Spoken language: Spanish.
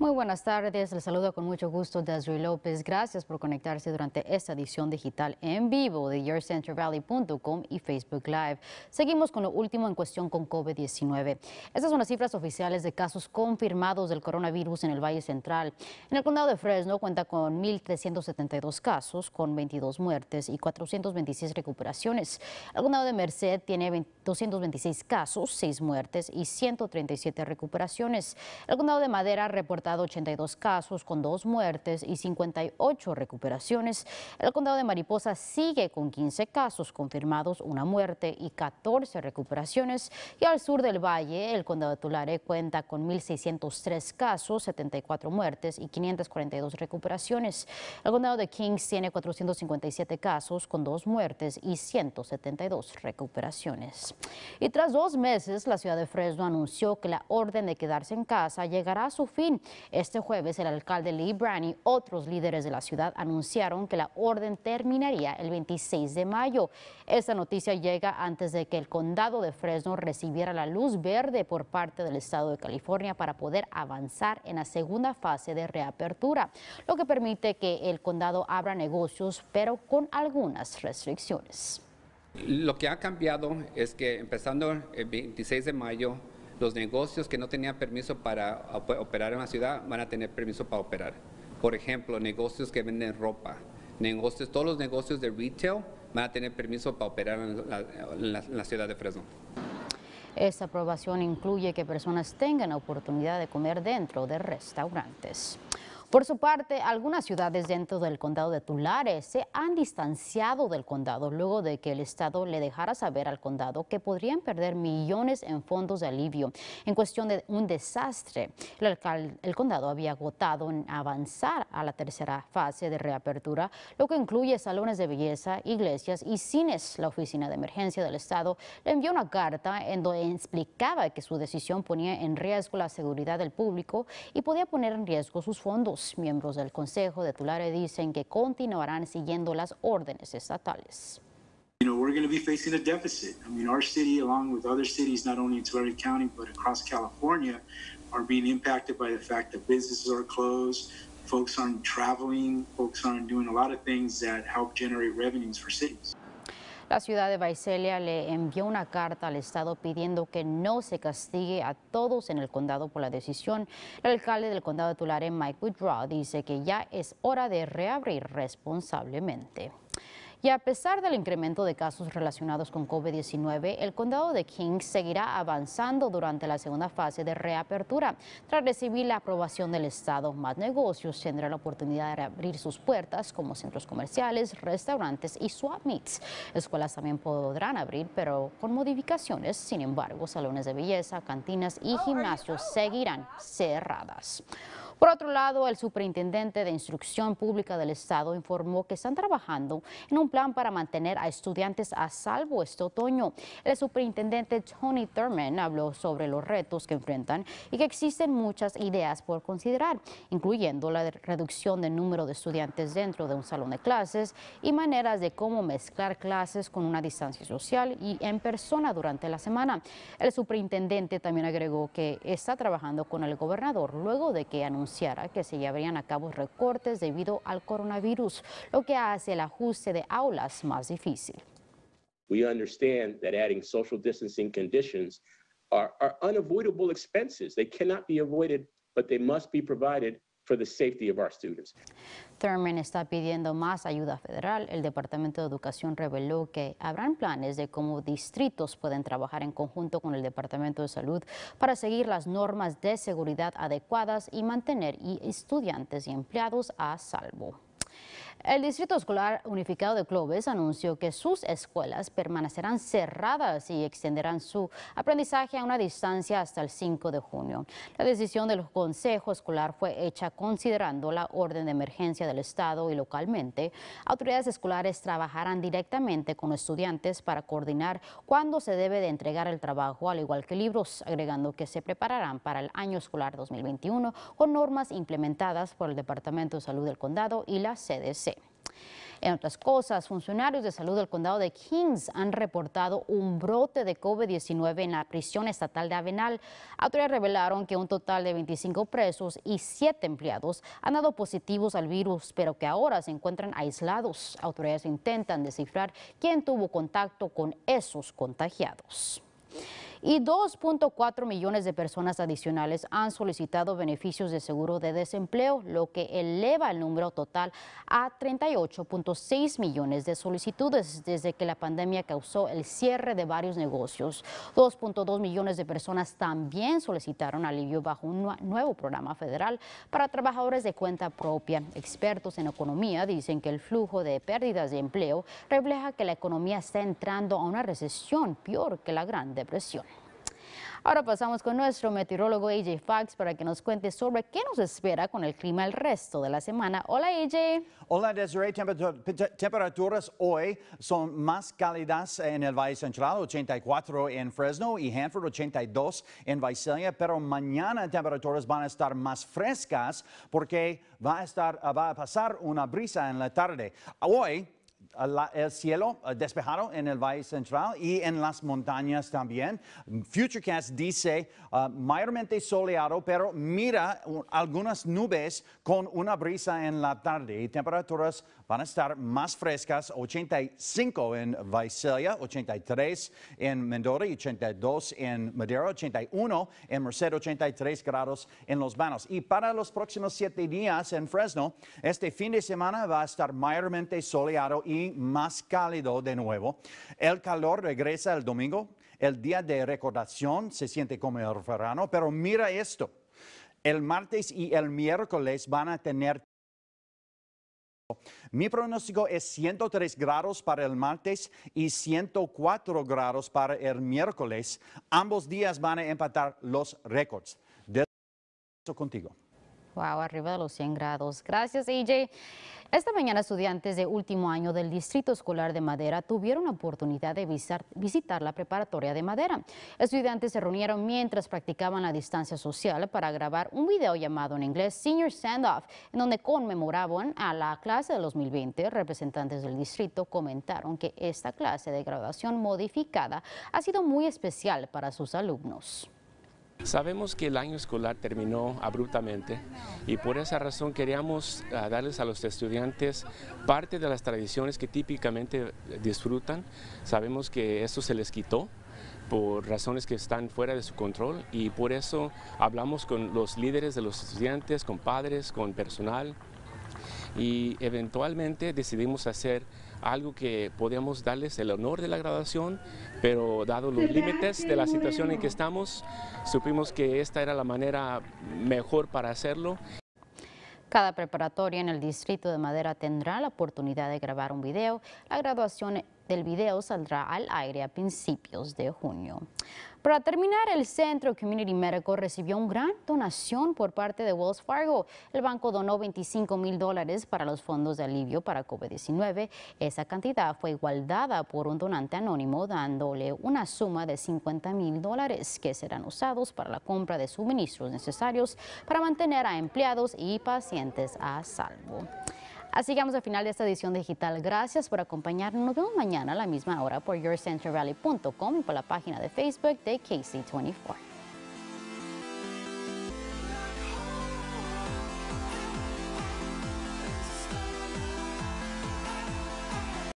Muy buenas tardes, les saludo con mucho gusto Desiree López. Gracias por conectarse durante esta edición digital en vivo de YourCenterValley.com y Facebook Live. Seguimos con lo último en cuestión con COVID-19. Estas son las cifras oficiales de casos confirmados del coronavirus en el Valle Central. En el condado de Fresno cuenta con 1.372 casos, con 22 muertes y 426 recuperaciones. El condado de Merced tiene 226 casos, 6 muertes y 137 recuperaciones. El condado de Madera reporta 82 casos con dos muertes y 58 recuperaciones. El condado de Mariposa sigue con 15 casos confirmados, una muerte y 14 recuperaciones. Y al sur del valle, el condado de Tulare cuenta con 1.603 casos, 74 muertes y 542 recuperaciones. El condado de Kings tiene 457 casos con dos muertes y 172 recuperaciones. Y tras dos meses, la ciudad de Fresno anunció que la orden de quedarse en casa llegará a su fin. Este jueves el alcalde Lee Brani y otros líderes de la ciudad anunciaron que la orden terminaría el 26 de mayo. Esta noticia llega antes de que el condado de Fresno recibiera la luz verde por parte del estado de California para poder avanzar en la segunda fase de reapertura, lo que permite que el condado abra negocios pero con algunas restricciones. Lo que ha cambiado es que empezando el 26 de mayo, los negocios que no tenían permiso para operar en la ciudad van a tener permiso para operar. Por ejemplo, negocios que venden ropa, negocios, todos los negocios de retail van a tener permiso para operar en la, ciudad de Fresno. Esta aprobación incluye que personas tengan la oportunidad de comer dentro de restaurantes. Por su parte, algunas ciudades dentro del condado de Tulares se han distanciado del condado luego de que el Estado le dejara saber al condado que podrían perder millones en fondos de alivio en cuestión de un desastre. El, alcalde, el condado había agotado en avanzar a la tercera fase de reapertura, lo que incluye salones de belleza, iglesias y cines. La Oficina de Emergencia del Estado le envió una carta en donde explicaba que su decisión ponía en riesgo la seguridad del público y podía poner en riesgo sus fondos. Los miembros del Consejo de Tulare dicen que continuarán siguiendo las órdenes estatales. You know, we're going to be facing a deficit. I mean, our city, along with other cities, not only in Tulare County, but across California, are being impacted by the fact that businesses are closed, folks aren't traveling, folks aren't doing a lot of things that help generate revenues for cities. La ciudad de Vaiselia le envió una carta al Estado pidiendo que no se castigue a todos en el condado por la decisión. El alcalde del condado de Tulare, Mike Woodrow, dice que ya es hora de reabrir responsablemente. Y a pesar del incremento de casos relacionados con COVID-19, el condado de King seguirá avanzando durante la segunda fase de reapertura. Tras recibir la aprobación del Estado, más negocios tendrán la oportunidad de abrir sus puertas, como centros comerciales, restaurantes y swap meets. Escuelas también podrán abrir, pero con modificaciones. Sin embargo, salones de belleza, cantinas y oh, gimnasios seguirán cerradas. Por otro lado, el superintendente de Instrucción Pública del Estado informó que están trabajando en un plan para mantener a estudiantes a salvo este otoño. El superintendente Tony Thurman habló sobre los retos que enfrentan y que existen muchas ideas por considerar, incluyendo la reducción del número de estudiantes dentro de un salón de clases y maneras de cómo mezclar clases con una distancia social y en persona durante la semana. El superintendente también agregó que está trabajando con el gobernador luego de que anunció que se llevarían a cabo recortes debido al coronavirus, lo que hace el ajuste de aulas más difícil. We understand that adding social distancing conditions are, are unavoidable expenses. They cannot be avoided, but they must be provided for the safety of our students. Thurman está pidiendo más ayuda federal. El Departamento de Educación reveló que habrán planes de cómo distritos pueden trabajar en conjunto con el Departamento de Salud para seguir las normas de seguridad adecuadas y mantener estudiantes y empleados a salvo. El Distrito Escolar Unificado de Clovis anunció que sus escuelas permanecerán cerradas y extenderán su aprendizaje a una distancia hasta el 5 de junio. La decisión del Consejo Escolar fue hecha considerando la orden de emergencia del Estado y localmente. Autoridades escolares trabajarán directamente con estudiantes para coordinar cuándo se debe de entregar el trabajo, al igual que libros, agregando que se prepararán para el año escolar 2021 con normas implementadas por el Departamento de Salud del Condado y las sedes. En otras cosas, funcionarios de salud del condado de Kings han reportado un brote de COVID-19 en la prisión estatal de Avenal. Autoridades revelaron que un total de 25 presos y 7 empleados han dado positivos al virus, pero que ahora se encuentran aislados. Autoridades intentan descifrar quién tuvo contacto con esos contagiados y 2.4 millones de personas adicionales han solicitado beneficios de seguro de desempleo, lo que eleva el número total a 38.6 millones de solicitudes desde que la pandemia causó el cierre de varios negocios. 2.2 millones de personas también solicitaron alivio bajo un nuevo programa federal para trabajadores de cuenta propia. Expertos en economía dicen que el flujo de pérdidas de empleo refleja que la economía está entrando a una recesión peor que la Gran Depresión. Ahora pasamos con nuestro meteorólogo AJ Fox para que nos cuente sobre qué nos espera con el clima el resto de la semana. Hola AJ. Hola Desiree, temperaturas hoy son más cálidas en el Valle Central, 84 en Fresno y Hanford, 82 en Visalia, pero mañana temperaturas van a estar más frescas porque va a, estar, va a pasar una brisa en la tarde. Hoy el cielo eh, despejado en el Valle Central y en las montañas también. Futurecast dice eh, mayormente soleado, pero mira algunas nubes con una brisa en la tarde y temperaturas van a estar más frescas, 85 en Visalia, 83 en Mendota, 82 en Madera, 81 en Merced, 83 grados en Los Banos. Y para los próximos siete días en Fresno, este fin de semana va a estar mayormente soleado y más cálido de nuevo. El calor regresa el domingo. El día de recordación se siente como el verano, pero mira esto. El martes y el miércoles van a tener mi pronóstico es 103 grados para el martes y 104 grados para el miércoles. Ambos días van a empatar los récords. De eso contigo wow, arriba de los 100 grados. Gracias, AJ. Esta mañana estudiantes de último año del Distrito Escolar de Madera tuvieron la oportunidad de visitar la preparatoria de Madera. Estudiantes se reunieron mientras practicaban la distancia social para grabar un video llamado en inglés Senior Standoff, en donde conmemoraban a la clase de 2020. Representantes del distrito comentaron que esta clase de graduación modificada ha sido muy especial para sus alumnos. Sabemos que el año escolar terminó abruptamente y por esa razón queríamos ah, darles a los estudiantes parte de las tradiciones que típicamente disfrutan. Sabemos que eso se les quitó por razones que están fuera de su control y por eso hablamos con los líderes de los estudiantes, con padres, con personal y eventualmente decidimos hacer algo que podíamos darles el honor de la graduación, pero dado los límites de la situación en que estamos, supimos que esta era la manera mejor para hacerlo. Cada preparatoria en el Distrito de Madera tendrá la oportunidad de grabar un video. La graduación del video saldrá al aire a principios de junio. Para terminar, el Centro Community Medical recibió una gran donación por parte de Wells Fargo. El banco donó 25 mil dólares para los fondos de alivio para COVID-19. Esa cantidad fue igualdada por un donante anónimo dándole una suma de 50 mil dólares que serán usados para la compra de suministros necesarios para mantener a empleados y pacientes a salvo. Así llegamos al final de esta edición digital. Gracias por acompañarnos. Nos vemos mañana a la misma hora por yourcentralrally.com y por la página de Facebook de KC24.